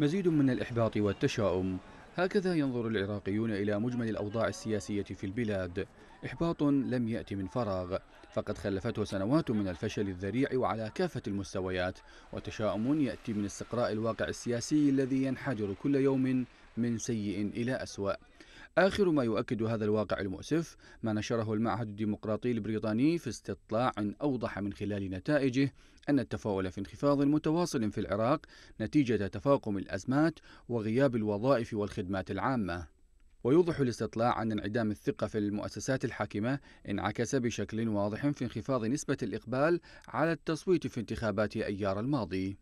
مزيد من الإحباط والتشاؤم هكذا ينظر العراقيون إلى مجمل الأوضاع السياسية في البلاد إحباط لم يأتي من فراغ فقد خلفته سنوات من الفشل الذريع وعلى كافة المستويات وتشاؤم يأتي من استقراء الواقع السياسي الذي ينحدر كل يوم من سيء إلى أسوأ آخر ما يؤكد هذا الواقع المؤسف ما نشره المعهد الديمقراطي البريطاني في استطلاع أوضح من خلال نتائجه أن التفاؤل في انخفاض متواصل في العراق نتيجة تفاقم الأزمات وغياب الوظائف والخدمات العامة ويوضح الاستطلاع أن انعدام الثقة في المؤسسات الحاكمة انعكس بشكل واضح في انخفاض نسبة الإقبال على التصويت في انتخابات أيار الماضي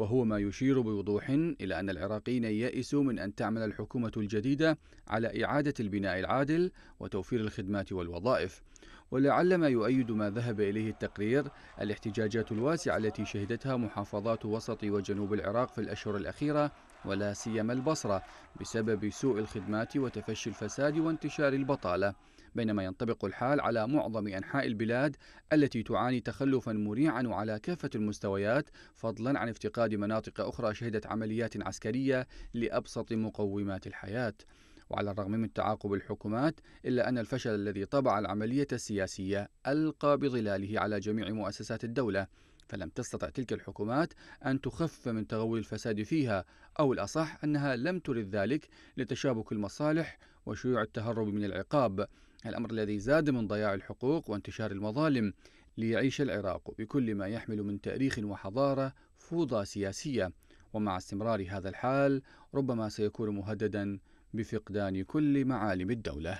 وهو ما يشير بوضوح إلى أن العراقيين يئسوا من أن تعمل الحكومة الجديدة على إعادة البناء العادل وتوفير الخدمات والوظائف ولعل ما يؤيد ما ذهب إليه التقرير الاحتجاجات الواسعة التي شهدتها محافظات وسط وجنوب العراق في الأشهر الأخيرة ولا سيما البصرة بسبب سوء الخدمات وتفشي الفساد وانتشار البطالة بينما ينطبق الحال على معظم أنحاء البلاد التي تعاني تخلفا مريعا وعلى كافة المستويات فضلا عن افتقاد مناطق أخرى شهدت عمليات عسكرية لأبسط مقومات الحياة وعلى الرغم من تعاقب الحكومات إلا أن الفشل الذي طبع العملية السياسية ألقى بظلاله على جميع مؤسسات الدولة فلم تستطع تلك الحكومات أن تخف من تغول الفساد فيها أو الأصح أنها لم ترد ذلك لتشابك المصالح وشيوع التهرب من العقاب الأمر الذي زاد من ضياع الحقوق وانتشار المظالم ليعيش العراق بكل ما يحمل من تاريخ وحضارة فوضى سياسية ومع استمرار هذا الحال ربما سيكون مهددا بفقدان كل معالم الدولة